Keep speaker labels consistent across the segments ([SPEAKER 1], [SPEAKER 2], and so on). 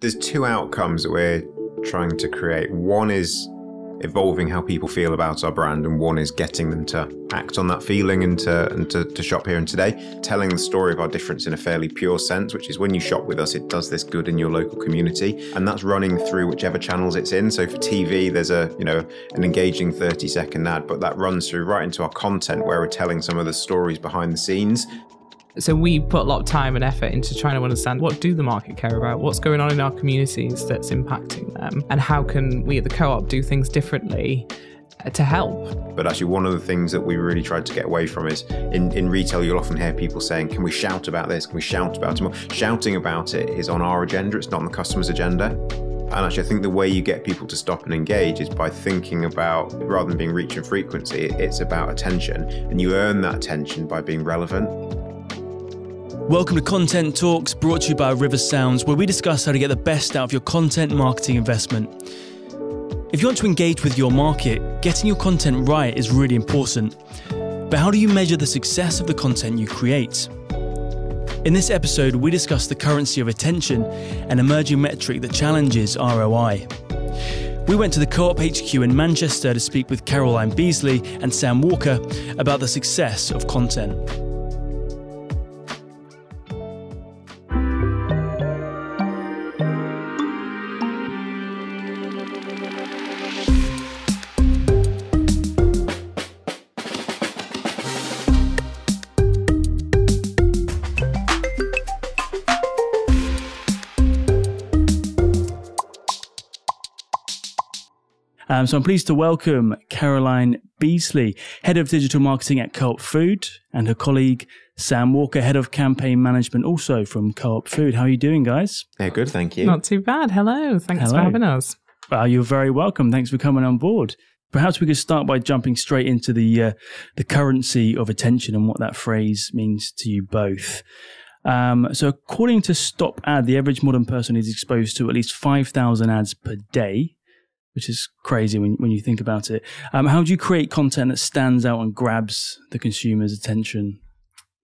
[SPEAKER 1] There's two outcomes that we're trying to create. One is evolving how people feel about our brand, and one is getting them to act on that feeling and to and to, to shop here and today. Telling the story of our difference in a fairly pure sense, which is when you shop with us, it does this good in your local community, and that's running through whichever channels it's in. So for TV, there's a you know an engaging 30 second ad, but that runs through right into our content where we're telling some of the stories behind the scenes.
[SPEAKER 2] So we put a lot of time and effort into trying to understand what do the market care about, what's going on in our communities that's impacting them, and how can we at the co-op do things differently
[SPEAKER 1] uh, to help. But actually, one of the things that we really tried to get away from is in, in retail, you'll often hear people saying, Can we shout about this? Can we shout about it Shouting about it is on our agenda, it's not on the customer's agenda. And actually, I think the way you get people to stop and engage is by thinking about, rather than being reach and frequency, it's about attention. And you earn that attention by being relevant.
[SPEAKER 3] Welcome to Content Talks, brought to you by River Sounds, where we discuss how to get the best out of your content marketing investment. If you want to engage with your market, getting your content right is really important. But how do you measure the success of the content you create? In this episode, we discuss the currency of attention, an emerging metric that challenges ROI. We went to the Co op HQ in Manchester to speak with Caroline Beasley and Sam Walker about the success of content. Um, so I'm pleased to welcome Caroline Beasley, Head of Digital Marketing at Co-op Food, and her colleague Sam Walker, Head of Campaign Management, also from Co-op Food. How are you doing, guys? Yeah, good, thank you. Not
[SPEAKER 2] too bad. Hello, thanks Hello. for having
[SPEAKER 3] us. Well, you're very welcome. Thanks for coming on board. Perhaps we could start by jumping straight into the uh, the currency of attention and what that phrase means to you both. Um, so, according to Stop Ad, the average modern person is exposed to at least 5,000 ads per day which is crazy when, when you think about it. Um, how do you create content that stands out and grabs the consumer's attention?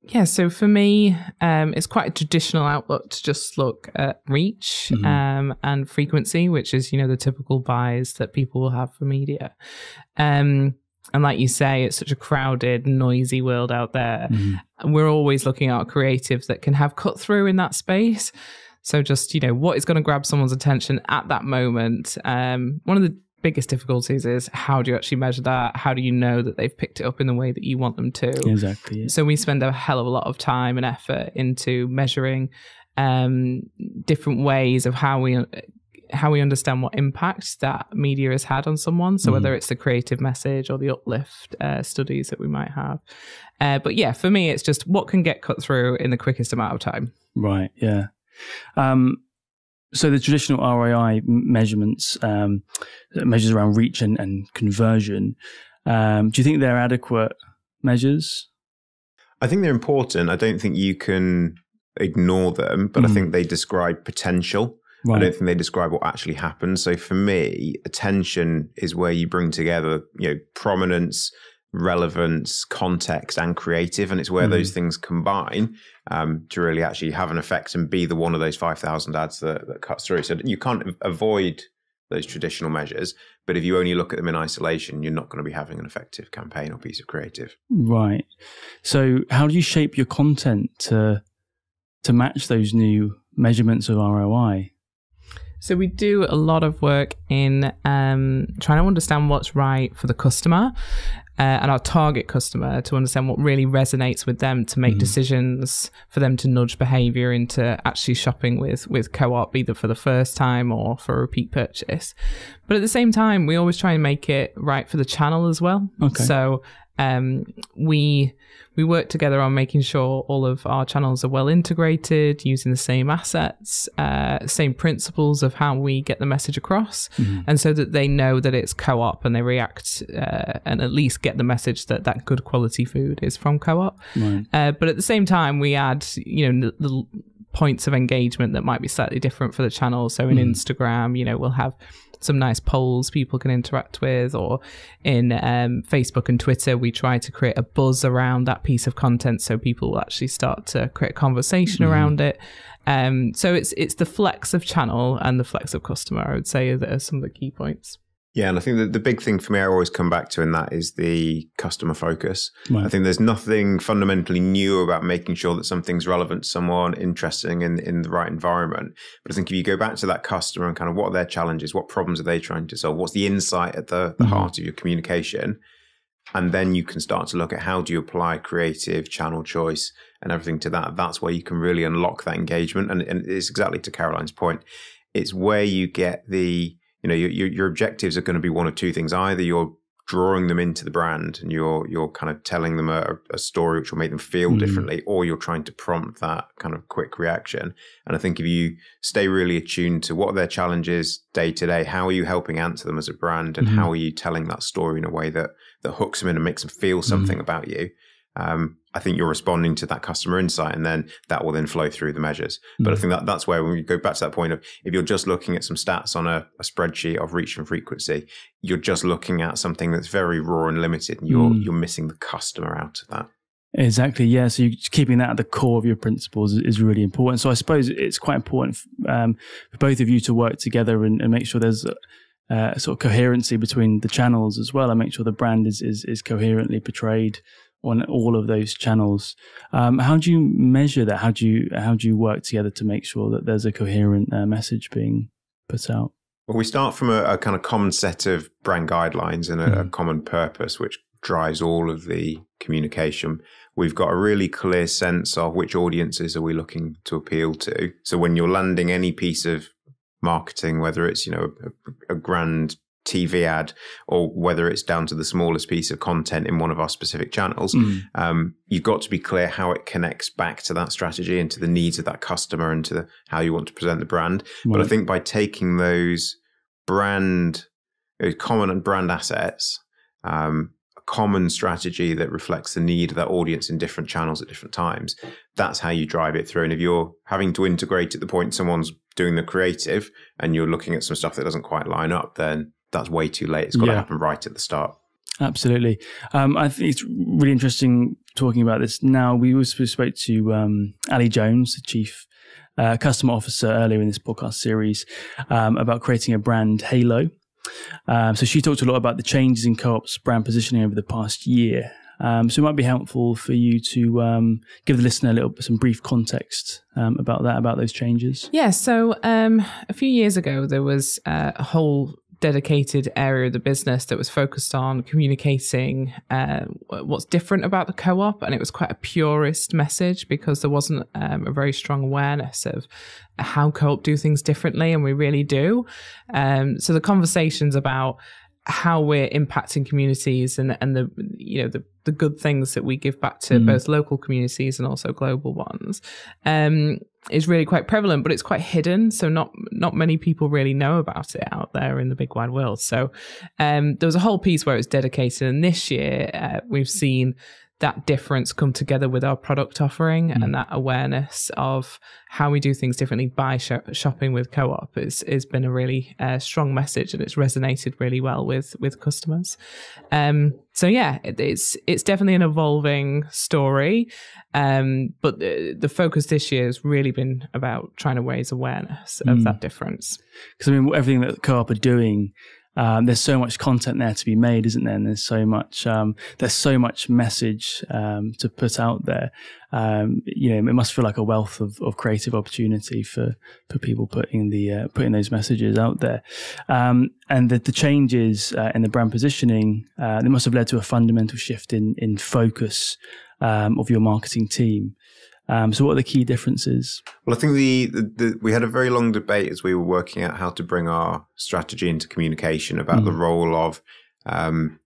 [SPEAKER 2] Yeah, so for me, um, it's quite a traditional outlook to just look at reach mm-hmm. um, and frequency, which is you know the typical buys that people will have for media. Um, and like you say, it's such a crowded, noisy world out there. Mm-hmm. we're always looking at creatives that can have cut through in that space. So just you know what is going to grab someone's attention at that moment. Um, one of the biggest difficulties is how do you actually measure that? How do you know that they've picked it up in the way that you want them to? Exactly. Yeah. So we spend a hell of a lot of time and effort into measuring um, different ways of how we how we understand what impact that media has had on someone. So mm. whether it's the creative message or the uplift uh, studies that we might have. Uh, but yeah, for me, it's just what can get cut through in the quickest amount of time.
[SPEAKER 3] Right. Yeah. Um, so the traditional ROI measurements um, measures around reach and, and conversion. Um, do you think they're adequate measures? I think they're important.
[SPEAKER 1] I don't think you can ignore them, but mm. I hmm. think they describe potential. Right. I don't think they describe what actually happens. So for me, attention is where you bring together, you know, prominence, relevance, context, and creative. And it's where mm. those things combine um, to really actually have an effect and be the one of those 5,000 ads that, that cuts through. So you can't avoid those traditional measures. But if you only look at them in isolation, you're not going to be having an effective campaign or piece of creative.
[SPEAKER 3] Right. So how do you shape your content to to match those new measurements of ROI?
[SPEAKER 2] So we do a lot of work in um, trying to understand what's right for the customer uh, and our target customer to understand what really resonates with them to make mm. decisions for them to nudge behavior into actually shopping with with co-op either for the first time or for a repeat purchase but at the same time we always try and make it right for the channel as well okay. so um, we we work together on making sure all of our channels are well integrated, using the same assets, uh, same principles of how we get the message across, mm-hmm. and so that they know that it's co-op and they react uh, and at least get the message that that good quality food is from co-op. Right. Uh, but at the same time, we add you know the, the points of engagement that might be slightly different for the channel. So in mm. Instagram, you know, we'll have some nice polls people can interact with, or in um, Facebook and Twitter, we try to create a buzz around that piece of content so people will actually start to create conversation mm. around it. Um, so it's it's the flex of channel and the flex of customer, I would say, are some of the key points.
[SPEAKER 1] Yeah, and I think that the big thing for me I always come back to in that is the customer focus. Right. I think there's nothing fundamentally new about making sure that something's relevant to someone, interesting in, in the right environment. But I think if you go back to that customer and kind of what are their challenges, what problems are they trying to solve, what's the insight at the, the mm-hmm. heart of your communication, and then you can start to look at how do you apply creative channel choice and everything to that. That's where you can really unlock that engagement. And, and it's exactly to Caroline's point. It's where you get the you know, your, your, objectives are going to be one of two things. Either you're drawing them into the brand and you're you're kind of telling them a, a story which will make them feel mm. differently or you're trying to prompt that kind of quick reaction and i think if you stay really attuned to what their challenge is day to day how are you helping answer them as a brand and mm. how are you telling that story in a way that that hooks them in and makes them feel hmm. something mm. about you um, I think you're responding to that customer insight, and then that will then flow through the measures. Mm-hmm. But I mm. think that that's where when we go back to that point of if you're just looking at some stats on a, a spreadsheet of reach and frequency, you're just looking at something that's very raw and limited, and you're mm. you're missing the customer out of that.
[SPEAKER 3] Exactly. Yeah. So keeping that at the core of your principles is really important. So I suppose it's quite important um, for both of you to work together and, and make sure there's a, uh, sort of coherency between the channels as well, and make sure the brand is is, is coherently portrayed on all of those channels. Um, how do you measure that? How do you how do you work together to make sure that there's a coherent uh, message being put out?
[SPEAKER 1] Well, we start from a, a, kind of common set of brand guidelines and a, mm. a mm-hmm. common purpose, which drives all of the communication. We've got a really clear sense of which audiences are we looking to appeal to. So when you're landing any piece of marketing, whether it's you know a, a grand TV ad or whether it's down to the smallest piece of content in one of our specific channels, mm. um, you've got to be clear how it connects back to that strategy and to the needs of that customer and to the, how you want to present the brand. Right. But I think by taking those brand, common and brand assets, um, a common strategy that reflects the need of that audience in different channels at different times, that's how you drive it through. And if you're having to integrate at the point someone's doing the creative and you're looking at some stuff that doesn't quite line up, then that's way too late. It's got yeah. to happen right at the start.
[SPEAKER 3] Absolutely. Um, I think it's really interesting talking about this now. We also spoke to um, Ali Jones, the chief uh, customer officer, earlier in this podcast series um, about creating a brand halo. Um, so she talked a lot about the changes in co-op's brand positioning over the past year. Um, so it might be helpful for you to um, give the listener a little some brief context about that, about those changes.
[SPEAKER 2] Yeah. So a few years ago, there was uh, a whole dedicated area of the business that was focused on communicating uh, what's different about the co-op and it was quite a purist message because there wasn't um, a very strong awareness of how co-op do things differently and we really do um, so the conversations about how we're impacting communities and and the you know the the good things that we give back to mm. both local communities and also global ones um, is really quite prevalent, but it's quite hidden. So not not many people really know about it out there in the big wide world. So um, there was a whole piece where it was dedicated, and this year uh, we've seen that difference come together with our product offering mm. and that awareness of how we do things differently by sh- shopping with co-op is has been a really uh, strong message and it's resonated really well with with customers um, so yeah it, it's it's definitely an evolving story um, but the, the, focus this year has really been about trying to raise awareness of mm. that difference
[SPEAKER 3] because i mean everything that co-op are doing um, there's so much content there to be made, isn't there? And there's so much um, there's so much message um, to put out there. Um, you know, it must feel like a wealth of, of creative opportunity for for people putting the uh, putting those messages out there. Um, and the, the changes uh, in the brand positioning uh, they must have led to a fundamental shift in in focus um, of your marketing team. Um, so, what are the key differences?
[SPEAKER 1] Well, I think the, the, the, we had a very long debate as we were working out how to bring our strategy into communication about mm. the hmm. role of um,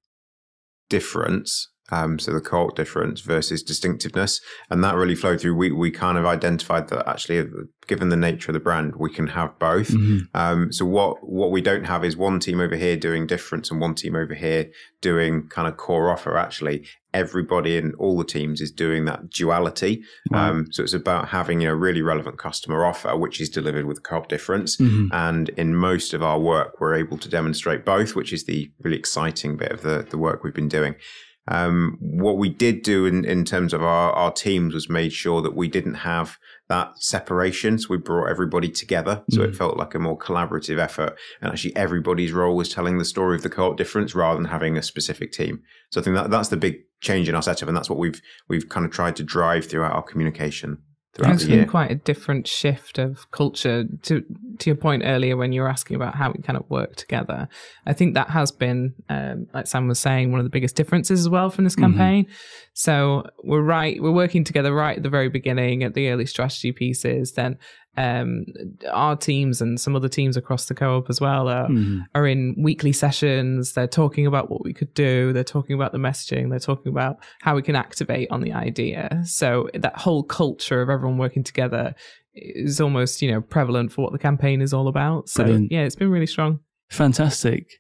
[SPEAKER 1] difference. Um, so the cult difference versus distinctiveness, and that really flowed through. We we kind of identified that actually, given the nature of the brand, we can have both. Mm-hmm. Um, so what what we don't have is one team over here doing difference and one team over here doing kind of core offer. Actually, everybody in all the teams is doing that duality. Wow. Um, so it's about having a really relevant customer offer, which is delivered with a carb difference. Mm-hmm. And in most of our work, we're able to demonstrate both, which is the really exciting bit of the, the work we've been doing. Um, what we did do in, in terms of our, our teams was made sure that we didn't have that separation. So we brought everybody together. So mm-hmm. it mm. felt like a more collaborative effort. And actually, everybody's role was telling the story of the co-op difference rather than having a specific team. So I think that that's the big change in our setup, and that's what we've we've kind of tried to drive throughout our communication throughout There's the year.
[SPEAKER 2] quite a different shift of culture to to your point earlier when you were asking about how we kind of work together. I think that has been, um, like Sam was saying, one of the biggest differences as well from this mm-hmm. campaign. Mm-hmm. So we're right, we're working together right at the very beginning at the early strategy pieces. Then um, our teams and some other teams across the co-op as well are, mm. are in weekly sessions. They're talking about what we could do. They're talking about the messaging. They're talking about how we can activate on the idea. So that whole culture of everyone working together is almost, you know, prevalent for what the campaign is all about. So Brilliant. yeah, it's been really strong.
[SPEAKER 3] Fantastic.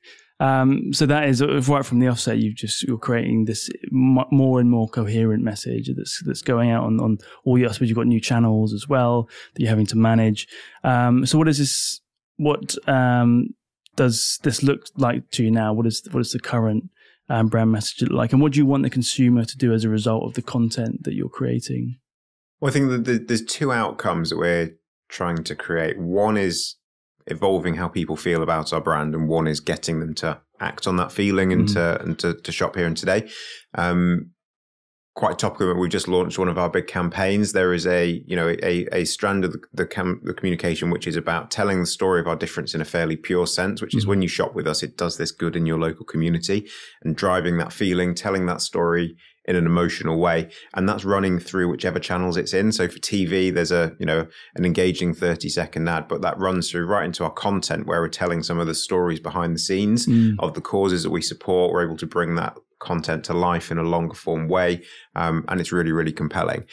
[SPEAKER 3] Um, so that is uh, right from the offset. You've just you're creating this m- more and more coherent message that's that's going out on on all your. I suppose you've got new channels as well that you're having to manage. Um, so what is this? What um, does this look like to you now? What is what is the current um, brand message like, and what do you want the consumer to do as a result of the content that you're creating?
[SPEAKER 1] Well, I think that there's two outcomes that we're trying to create. One is evolving how people feel about our brand, and one is getting them to act on that feeling and mm-hmm. to and to, to, shop here and today. Um, quite topical. We've just launched one of our big campaigns. There is a you know a, a strand of the the, cam, the communication which is about telling the story of our difference in a fairly pure sense, which mm-hmm. is mm. when you shop with us, it does this good in your local community and driving that feeling, telling that story in an emotional way, and that's running through whichever channels it's in. So for TV, there's a you know an engaging thirty second ad, but that runs through right into our content where we're telling some of the stories behind the scenes mm. of the causes that we support. We're able to bring that content to life in a longer form way, um, and it's really really compelling.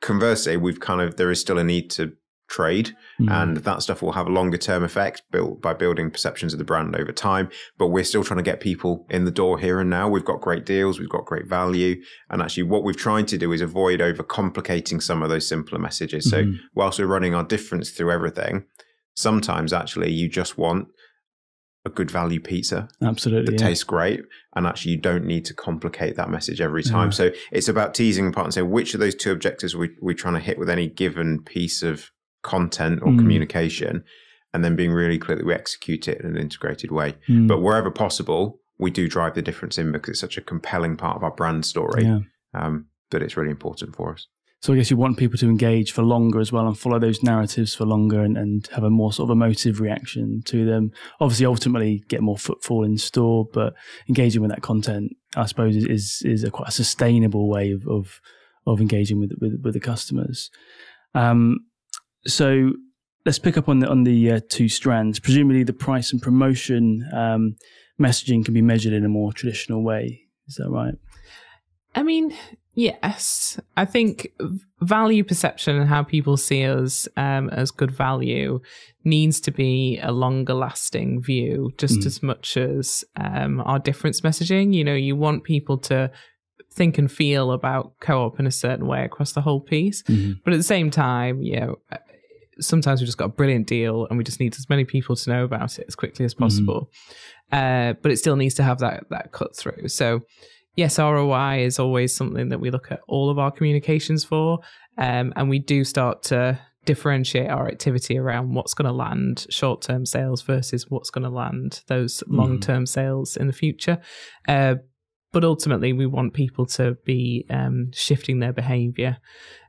[SPEAKER 1] Conversely, we've kind of there is still a need to trade mm. and that stuff will have a longer term effect built by building perceptions of the brand over time but we're still trying to get people in the door here and now we've got great deals we've got great value and actually what we've tried to do is avoid over complicating some of those simpler messages mm-hmm. so whilst we're running our difference through everything sometimes actually you just want a good value pizza.
[SPEAKER 3] Absolutely. That yeah. tastes
[SPEAKER 1] great. And actually, you don't need to complicate that message every time. Yeah. So it's about teasing apart and saying which of those two objectives we, we're trying to hit with any given piece of content or mm. communication and then being really clear that we execute it in an integrated way. Mm. But wherever possible, we do drive the difference in because it's such a compelling part of our brand story. Yeah. Um, but it's really important for us.
[SPEAKER 3] So I guess you want people to engage for longer as well and follow those narratives for longer and, and have a more sort of emotive reaction to them. Obviously, ultimately get more footfall in store, but engaging with that content, I suppose, is is a quite a sustainable way of of, of engaging with, with, with the customers. Um, so let's pick up on the on the uh, two strands. Presumably, the price and promotion um, messaging can be measured in a more traditional way. Is that right?
[SPEAKER 2] I mean, yes. I think value perception and how people see us um, as good value needs to be a longer lasting view, just mm. as much as um, our difference messaging. You know, you want people to think and feel about co-op in a certain way across the whole piece. Mm-hmm. But at the same time, you know, sometimes we have just got a brilliant deal and we just need as many people to know about it as quickly as mm-hmm. possible. Mm. Uh, but it still needs to have that that cut through. So yes, ROI is always something that we look at all of our communications for, um, and we do start to differentiate our activity around what's going to land short term sales versus what's going to land those mm-hmm. long term mm. sales in the future. Uh, but ultimately we want people to be um, shifting their behavior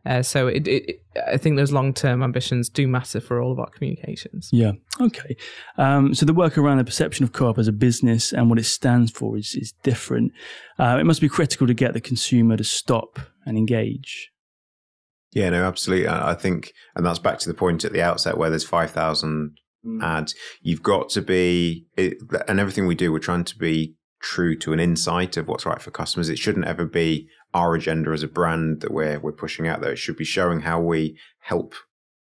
[SPEAKER 2] uh, so it, it, i think those long-term ambitions do matter for all of our communications yeah
[SPEAKER 3] okay um, so the work around the perception of co-op as a business and what it stands for is, is different uh, it must be critical to get the consumer to stop and engage
[SPEAKER 1] yeah no absolutely i think and that's back to the point at the outset where there's 5000 mm. ads you've got to be it, and everything we do we're trying to be true to an insight of what's right for customers. It shouldn't ever be our agenda as a brand that we're we're pushing out there. It should be showing how we help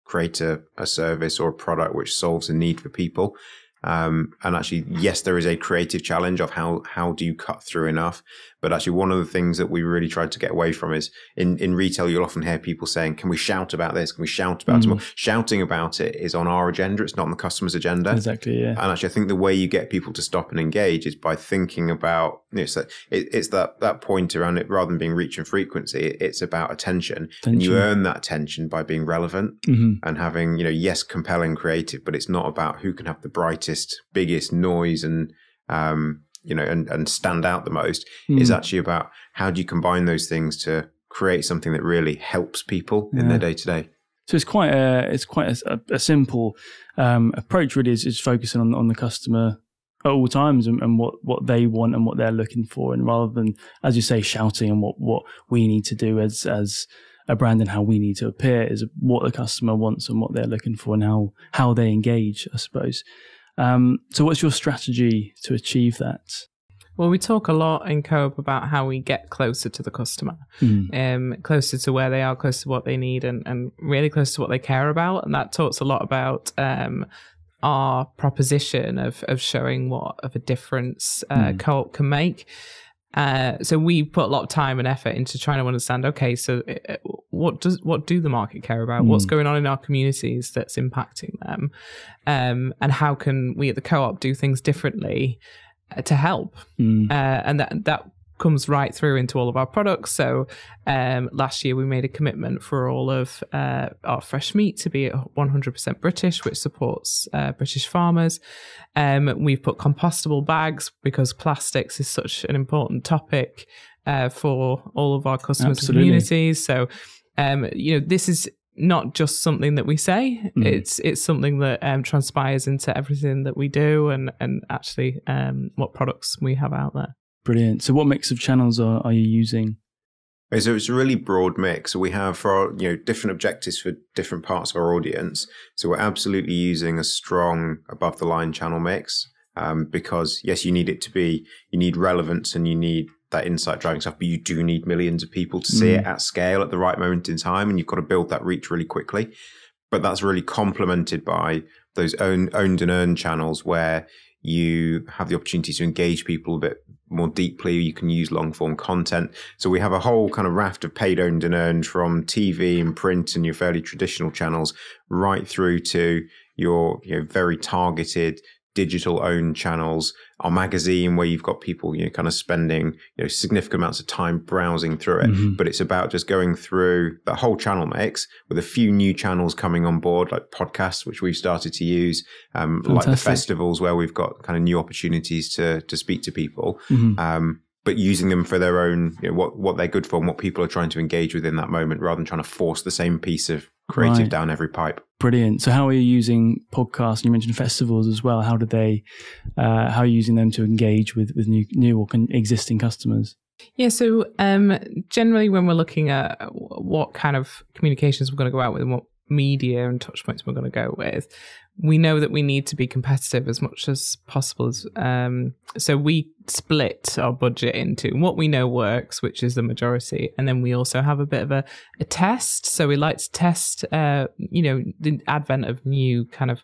[SPEAKER 1] create a, a service or a product which solves a need for people. Um, and actually, yes, there is a creative challenge of how how do you cut through enough, but actually, one of the things that we really tried to get away from is in, in retail, you'll often hear people saying, Can we shout about this? Can we shout about mm. it? Shouting about it is on our agenda, it's not on the customer's agenda.
[SPEAKER 3] Exactly, yeah. And
[SPEAKER 1] actually, I think the way you get people to stop and engage is by thinking about you know, it's, that, it, it's that, that point around it rather than being reach and frequency, it, it's about attention. attention. And you earn that attention by being relevant mm-hmm. and having, you know, yes, compelling, creative, but it's not about who can have the brightest, biggest noise and um, you know and, and stand out the most mm. is hmm. actually about how do you combine those things to create something that really helps people yeah. in their day to day.
[SPEAKER 3] So it's quite a it's quite a, a simple um, approach. Really, is, is focusing on on the customer at all times and, and, what what they want and what they're looking for, and rather than as you say shouting and what what we need to do as as a brand and how we need to appear is what the customer wants and what they're looking for and how how they engage. I suppose. Um, so, what's your strategy to achieve that?
[SPEAKER 2] Well, we talk a lot in Coop about how we get closer to the customer, mm. um, closer to where they are, closer to what they need, and, and really close to what they care about. And that talks a lot about um, our proposition of, of showing what of a difference uh, mm. Coop can make. Uh, so we put a lot of time and effort into trying to understand okay so uh, what does what do the market care about? Mm. What's hmm. going on in our communities that's impacting them, um, and how can we at the co-op do things differently uh, to help? Mm. Uh, and that that comes right through into all of our products. So um, last year we made a commitment for all of uh, our fresh meat to be 100% British, which supports uh, British farmers. Um, we've put compostable bags because plastics is such an important topic uh, for all of our customers' communities. So um, you know, this is not just something that we say. Mm. It's it's something that um, transpires into everything that we do and and actually um, what products we have out there.
[SPEAKER 3] Brilliant. So, what mix of channels are, are you using?
[SPEAKER 1] So it's a really broad mix. So we have for our, you know different objectives for different parts of our audience. So we're absolutely using a strong above the line channel mix um, because yes, you need it to be you need relevance and you need that insight driving stuff, but you do need millions of people to see mm. it at scale at the right moment in time, and you've got to build that reach really quickly. But that's really complemented by those own, owned and earned channels where you have the opportunity to engage people a bit more deeply. You can use long form content. So we have a whole kind of raft of paid, owned, and earned from TV and print and your fairly traditional channels, right through to your you know, very targeted digital owned channels our magazine where you've got people you know kind of spending you know significant amounts of time browsing through it mm-hmm. but it's about just going through the whole channel mix with a few new channels coming on board like podcasts which we've started to use um, like the festivals where we've got kind of new opportunities to to speak to people mm-hmm. um, but using them for their own you know, what what they're good for and what people are trying to engage with in that moment rather than trying to force the same piece of creative right. down every pipe.
[SPEAKER 3] Brilliant. So, how are you using podcasts? You mentioned festivals as well. How do they? Uh, how are you using them to engage with with new new or existing customers?
[SPEAKER 2] Yeah, so um, generally when we're looking at what kind of communications we're going to go out with and what media and touch points we're going to go with, we know that we need to be competitive as much as possible. Um, so we split our budget into what we know works, which is the majority, and then we also have a bit of a, a test. So we like to test, uh, you know, the advent of new kind of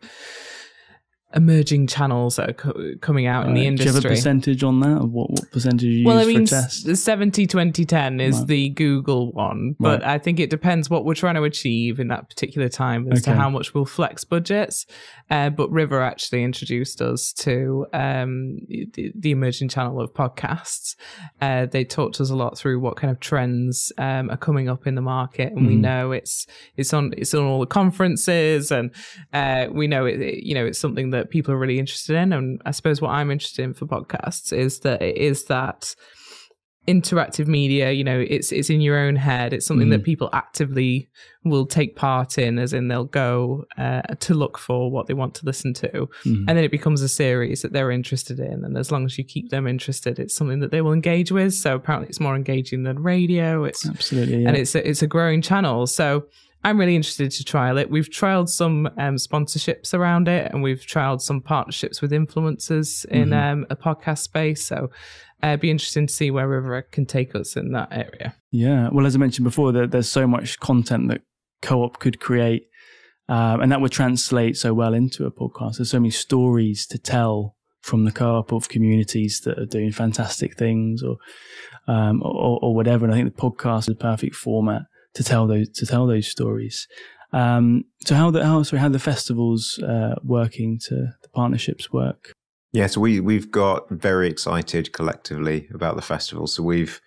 [SPEAKER 2] emerging channels that are co- coming out right. in the industry. Do you have a percentage
[SPEAKER 3] on that? What, what percentage you well, use I mean, for tests?
[SPEAKER 2] 70, 20, 10 is right. the Google one, but right. I think it depends what we're trying to achieve in that particular time as okay. to how much we'll flex budgets. Uh, but River actually introduced us to um, the, the, emerging channel of podcasts. Uh, they talked to us a lot through what kind of trends um, are coming up in the market, and mm. we know it's it's on it's on all the conferences, and uh, we know it, it, you know it's something that people are really interested in. And I suppose what I'm interested in for podcasts is that it is that interactive media you know it's it's in your own head it's something mm. that people actively will take part in as in they'll go uh, to look for what they want to listen to mm. and then it becomes a series that they're interested in and as long as you keep them interested it's something that they will engage with so apparently it's more engaging than radio it's absolutely yeah. and it's a, it's a growing channel so I'm really interested to trial it. We've trialed some um, sponsorships around it, and we've trialed some partnerships with influencers in mm-hmm. um, a podcast space. So It'd uh, be interesting to see where Riverwreck can take us in that area.
[SPEAKER 3] Yeah. Well, as I mentioned before, there, there's so much content that co op could create. Um, and that would translate so well into a podcast. There's so many stories to tell from the co-op of communities that are doing fantastic things, or, um, or or, whatever. And I think the podcast is the perfect format to tell those to tell those stories. Um, so how the how sorry, how the festivals uh, working to the partnerships work?
[SPEAKER 1] Yes, we we've got very excited collectively about the festival. So we've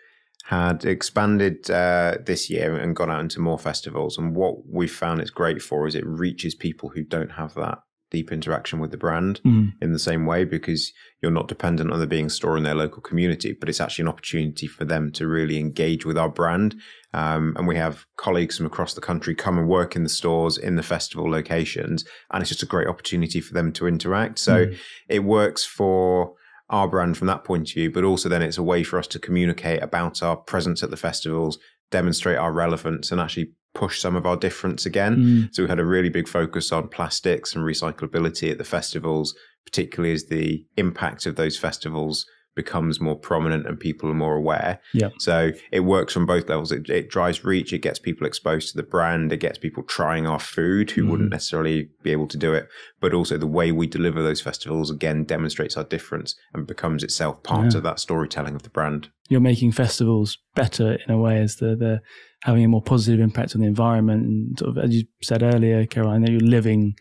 [SPEAKER 1] had expanded uh, this year and gone out into more festivals. And what we've found it's great for is it reaches people who don't have that deep interaction with the brand mm. in the same way because you're not dependent on there being a store in their local community, but it's actually an opportunity for them to really engage with our brand um, and we have colleagues from across the country come and work in the stores in the festival locations. And it's just a great opportunity for them to interact. So mm. it works for our brand from that point of view, but also then it's a way for us to communicate about our presence at the festivals, demonstrate our relevance, and actually push some of our difference again. Mm. So we had a really big focus on plastics and recyclability at the festivals, particularly as the impact of those festivals becomes more prominent and people are more aware. Yeah. So it works on both levels. It, it, drives reach. It gets people exposed to the brand. It gets people trying our food who mm wouldn't necessarily be able to do it. But also the way we deliver those festivals again demonstrates our difference and becomes itself part yeah. of that storytelling of the brand.
[SPEAKER 3] You're making festivals better in a way as they're, they're having a more positive impact on the environment. And sort of, as you said earlier, Caroline, that you're living,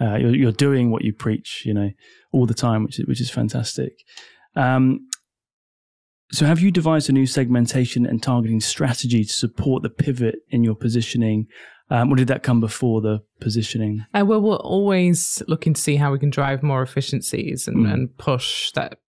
[SPEAKER 3] uh, you're, you're doing what you preach, you know, all the time, which is, which is fantastic. Um, so, have you devised a new segmentation and targeting strategy to support the pivot in your positioning? Um, or did that come before the positioning?
[SPEAKER 2] Uh, well, we're always looking to see how we can drive more efficiencies and, mm. and push that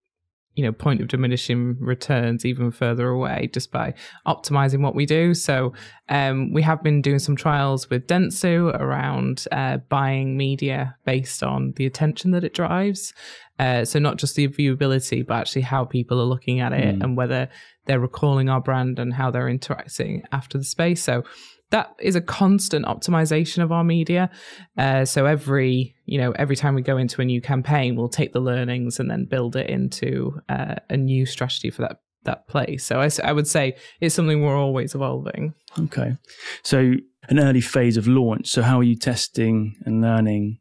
[SPEAKER 2] you know point of diminishing returns even further away just by optimizing what we do so um, we have been doing some trials with dentsu around uh, buying media based on the attention that it drives uh, so not just the viewability but actually how people are looking at it mm. and whether they're recalling our brand and how they're interacting after the space so that is a constant optimization of our media. Uh, so every you know every time we go into a new campaign, we'll take the learnings and then build it into uh, a new strategy for that that place. So I, I would say it's something we're always evolving.
[SPEAKER 3] Okay, so an early phase of launch. So how are you testing and learning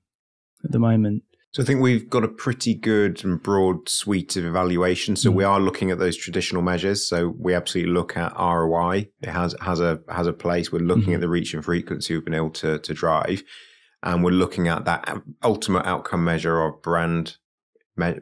[SPEAKER 3] at the moment? So I think we've
[SPEAKER 1] got a pretty good and broad suite of evaluation. So we mm. are looking at those traditional measures. So we absolutely look at ROI. It has has a has a place. We're looking mm-hmm. at the reach and frequency we've been able to to drive, and we're looking at that ultimate outcome measure of brand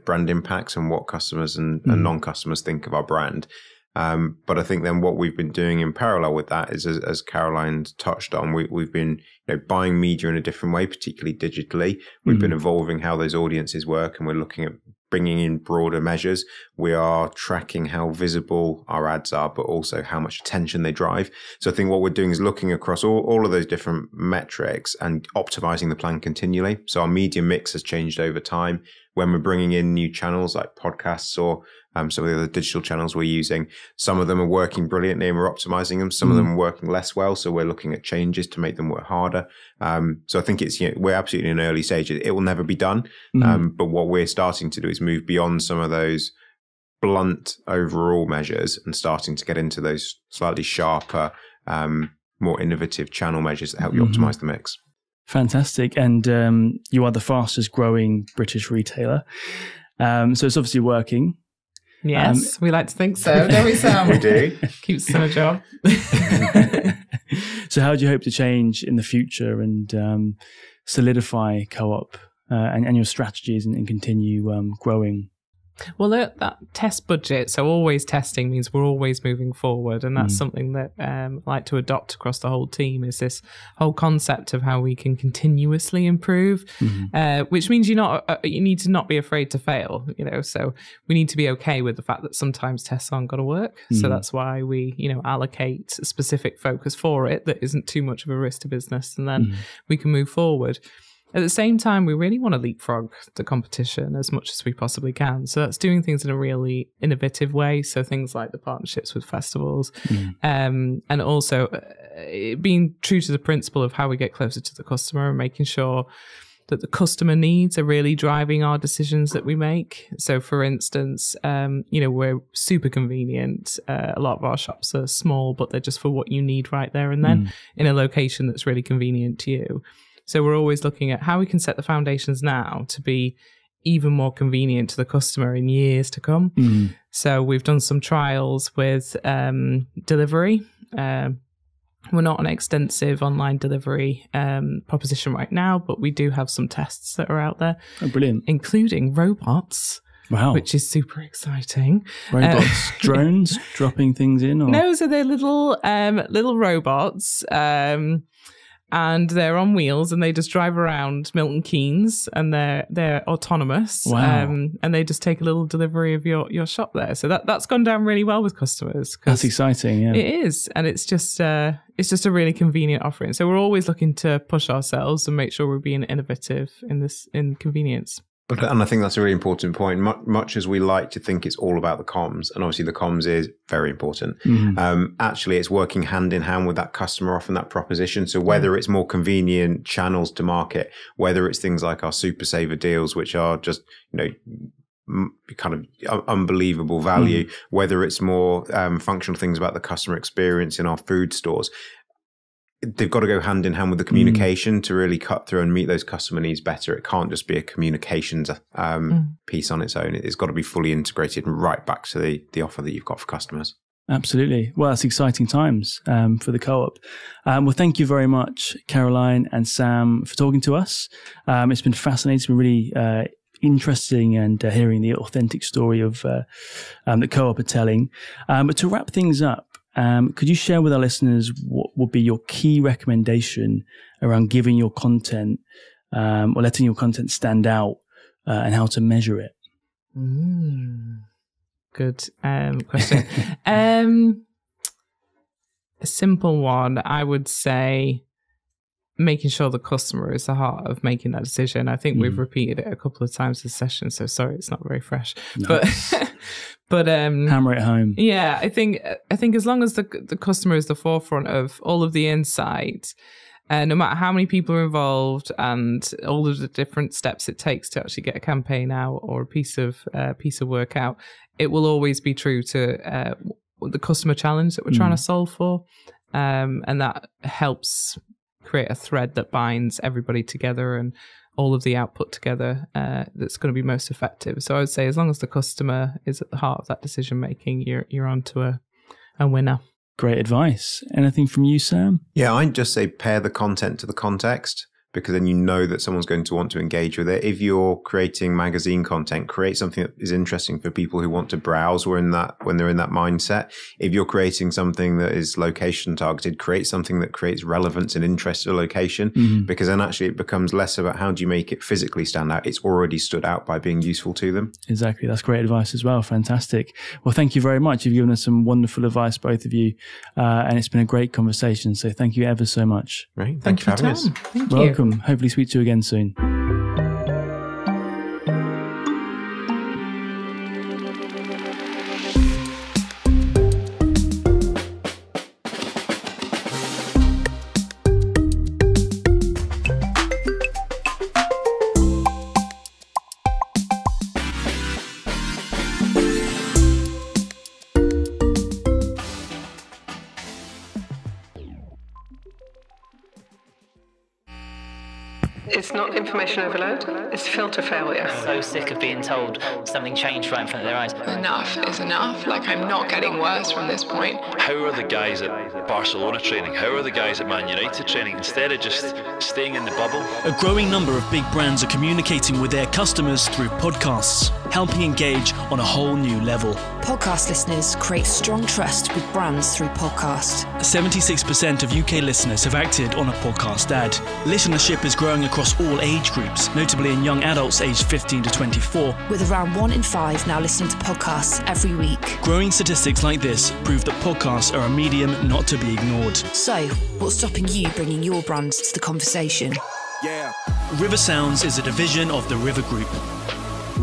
[SPEAKER 1] brand impacts and what customers and, mm-hmm. and mm. non customers think of our brand. Um, but I think then what we've been doing in parallel with that is, as, as Caroline touched on, we, have been you know, buying media in a different way, particularly digitally. We've mm-hmm. been mm. evolving how those audiences work, and we're looking at bringing in broader measures. We are tracking how visible our ads are, but also how much attention they drive. So I think what we're doing is looking across all, all of those different metrics and optimizing the plan continually. So our media mix has changed over time. When we're bringing in new channels like podcasts or um, some of the other digital channels we're using, some of them are working brilliantly and we're optimizing them. Some mm. of them mm. are working less well. So we're looking at changes to make them work harder. Um, so I think it's, you know, we're absolutely in an early stage. It, will never be done. Mm. Um, but what we're starting to do move beyond some of those blunt overall measures and starting to get into those slightly sharper, um, more innovative channel measures that help you mm-hmm. optimize
[SPEAKER 3] the mix. Fantastic. And um, you are the fastest growing British retailer. Um, so it's obviously working. Yes, um,
[SPEAKER 2] we like to think so, don't we, Sam? we do. Keeps us a job.
[SPEAKER 3] so, how do you hope to change in the future and um, solidify co op uh, and, and your strategies and, and continue um, growing
[SPEAKER 2] well, that, that, test budget, so always testing means we're always moving forward, and that's mm. something that um, I like to adopt across the whole team is this whole concept of how we can continuously improve, mm-hmm. uh, which means you not uh, uh, you need to not be afraid to fail, you know. So we need to be okay with the fact that sometimes tests aren't going to work, mm. so that's why we you know allocate specific focus for it that isn't too much of a risk to business, and then mm. we can move forward. At the same time, we really want to leapfrog the competition as much as we possibly can. So that's doing things in a really innovative way. So things like the partnerships with festivals, mm. um, and also uh, being true to the principle of how we get closer to the customer and making sure that the customer needs are really driving our decisions that we make. So, for instance, um, you know, we're super convenient. Uh, a lot of our shops are small, but they're just for what you need right there and then mm. in a location that's really convenient to you. So we're always looking at how we can set the foundations now to be even more convenient to the customer in years to come. Mm. So we've done some trials with um, delivery. Uh, we're not an extensive online delivery um, proposition right now, but we do have some tests that are out there. Oh, brilliant! Including
[SPEAKER 3] robots. Wow. Which is super exciting. Robots, uh, drones dropping things in? Or? No,
[SPEAKER 2] so they're little um, little robots um, and they're on wheels and they just drive around Milton Keynes and they're they're autonomous. Wow. Um, and they just take a little delivery of your your shop there. So that that's gone down really well with customers.
[SPEAKER 3] That's exciting. Yeah, it
[SPEAKER 2] is, and it's just uh, it's just a really convenient offering. So we're always looking to push ourselves and make sure we're being innovative in this in convenience.
[SPEAKER 3] But, and I
[SPEAKER 1] think that's a really important point. Much, as we like to think it's all about the comms, and obviously the comms is very important. Mm-hmm. Um, actually, it's working hand in hand with that customer often that proposition. So whether it's more convenient channels to market, whether it's things like our super saver deals, which are just you know kind of unbelievable value, mm. whether it's more um, functional things about the customer experience in our food stores they've got to go hand in hand with the hmm. communication mm. to really cut through and meet those customer needs better. It can't just be a communications um, mm. piece on its own. It's got to be fully integrated and right back to the the offer that you've got for customers.
[SPEAKER 3] Absolutely. Well, it's exciting times um, for the co op. Um, well, thank you very much, Caroline and Sam, for talking to us. Um, it's been fascinating. It's been really uh, interesting and uh, hearing the authentic story of uh, um, the co-op are telling. Um, but to wrap things up, um, could you share with our listeners what would be your key recommendation around giving your content um, or letting your content stand out uh, and how to measure it?
[SPEAKER 2] Mm,
[SPEAKER 3] good um, question.
[SPEAKER 2] Um, a simple one, I would say making sure the customer is the heart of making that decision. I think mm. we've repeated it a couple of times this session, so sorry it's not very fresh. But but um hammer it home. Yeah, I think I think as long as the the customer is the forefront of all of the insight, uh, no matter how many people are involved and all of the different steps it takes to actually get a campaign out or a piece of uh, piece of work out, it will always be true to uh, the customer challenge that we're mm. trying to solve for. Um, and that helps create a thread that binds everybody together and all of the output together uh, that's going to be most effective. So I would say as long as the customer is at the heart of that decision making, you're you're onto a
[SPEAKER 3] a winner. Great advice. Anything from you, Sam?
[SPEAKER 1] Yeah, I'd just say pair the content to the context because then you know that someone's going to want to engage with it. If you're creating magazine content, create something that is interesting for people who want to browse When that when they're in that mindset. If you're creating something that is location targeted, create something that creates relevance and interest to location mm-hmm. because then actually it becomes less about how do you make it physically stand out. It's already stood out by being useful to them.
[SPEAKER 3] Exactly. That's great advice as well. Fantastic. Well, thank you very much. You've given us some wonderful advice, both of you. Uh, and it's been a great conversation. So thank you ever so much. Right. Thank, thank you for having us. Thank you welcome. Hopefully, speak to you again soon.
[SPEAKER 2] information overload is filter failure. So sick of being told something changed right in front of their eyes. Enough is enough. Like, I'm not getting worse from this
[SPEAKER 3] point. How are the guys at Barcelona training? How are the guys at Man United training? Instead of just staying in the bubble. A growing number of big brands are communicating with their customers through podcasts helping engage on a whole new level. Podcast listeners create strong trust with brands through podcast. 76% of UK listeners have acted on a podcast ad. Listenership is growing across all age groups, notably in young adults aged 15 to 24. With around one in five now listening to podcasts every week. Growing statistics like this prove that podcasts are a medium not to be ignored.
[SPEAKER 2] So, what's stopping you bringing your brand to the conversation?
[SPEAKER 3] Yeah. River Sounds is a division of the River Group.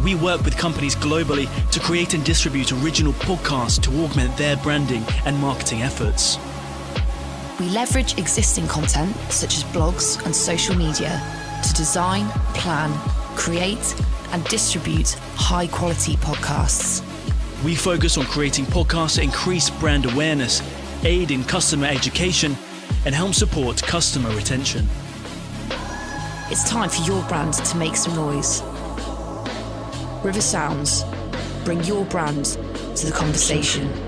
[SPEAKER 3] We work with companies globally to create and distribute original podcasts to augment their branding and marketing efforts.
[SPEAKER 2] We leverage existing content, such as blogs and social media, to design, plan, create, and distribute
[SPEAKER 3] high quality podcasts. We focus on creating podcasts that increase brand awareness, aid in customer education, and help support customer retention. It's time for your brand to make some noise.
[SPEAKER 2] River Sounds. Bring your brand to the conversation.